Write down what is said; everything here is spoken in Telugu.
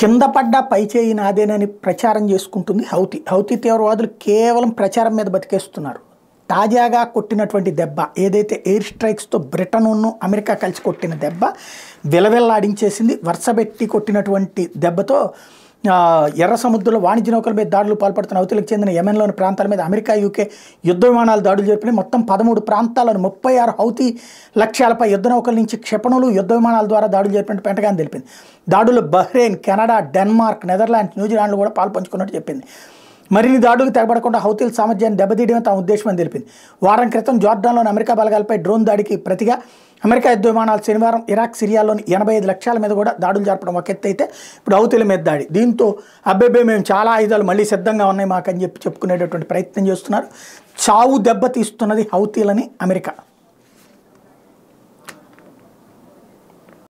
కింద పడ్డ పై చేయి నాదేనని ప్రచారం చేసుకుంటుంది హౌతి హౌతి తీవ్రవాదులు కేవలం ప్రచారం మీద బతికేస్తున్నారు తాజాగా కొట్టినటువంటి దెబ్బ ఏదైతే ఎయిర్ స్ట్రైక్స్తో బ్రిటన్ను అమెరికా కలిసి కొట్టిన దెబ్బ విలవిల్లాడించేసింది వరుసబెట్టి కొట్టినటువంటి దెబ్బతో ఎర్ర సముద్రంలో వాణిజ్య నౌకల మీద దాడులు పాల్పడుతున్న అవతలకు చెందిన యమెన్లోని ప్రాంతాల మీద అమెరికా యూకే యుద్ధ విమానాలు దాడులు జరిపిన మొత్తం పదమూడు ప్రాంతాలను ముప్పై ఆరు హౌతీ లక్ష్యాలపై యుద్ధ నౌకల నుంచి క్షిపణులు యుద్ధ విమానాల ద్వారా దాడులు జరిపినట్టు పెంటగాన్ తెలిపింది దాడులు బహ్రెయిన్ కెనడా డెన్మార్క్ నెదర్లాండ్స్ న్యూజిలాండ్లు కూడా పాల్పంచుకున్నట్టు చెప్పింది మరిన్ని దాడులు తెగబడకుండా హౌతీల సామర్థ్యాన్ని దెబ్బతీయడమే తమ ఉద్దేశమని తెలిపింది వారం క్రితం జార్డాన్లోని అమెరికా బలగాలపై డ్రోన్ దాడికి ప్రతిగా అమెరికా యుద్ధ విమానాలు శనివారం ఇరాక్ సిరియాలోని ఎనభై ఐదు లక్షల మీద కూడా దాడులు జరపడం ఒక ఎత్తు అయితే ఇప్పుడు హౌతీల మీద దాడి దీంతో అబ్బెబ్బే మేము చాలా ఆయుధాలు మళ్ళీ సిద్ధంగా ఉన్నాయి మాకని చెప్పి చెప్పుకునేటటువంటి ప్రయత్నం చేస్తున్నారు చావు దెబ్బతీస్తున్నది హౌతీలని అమెరికా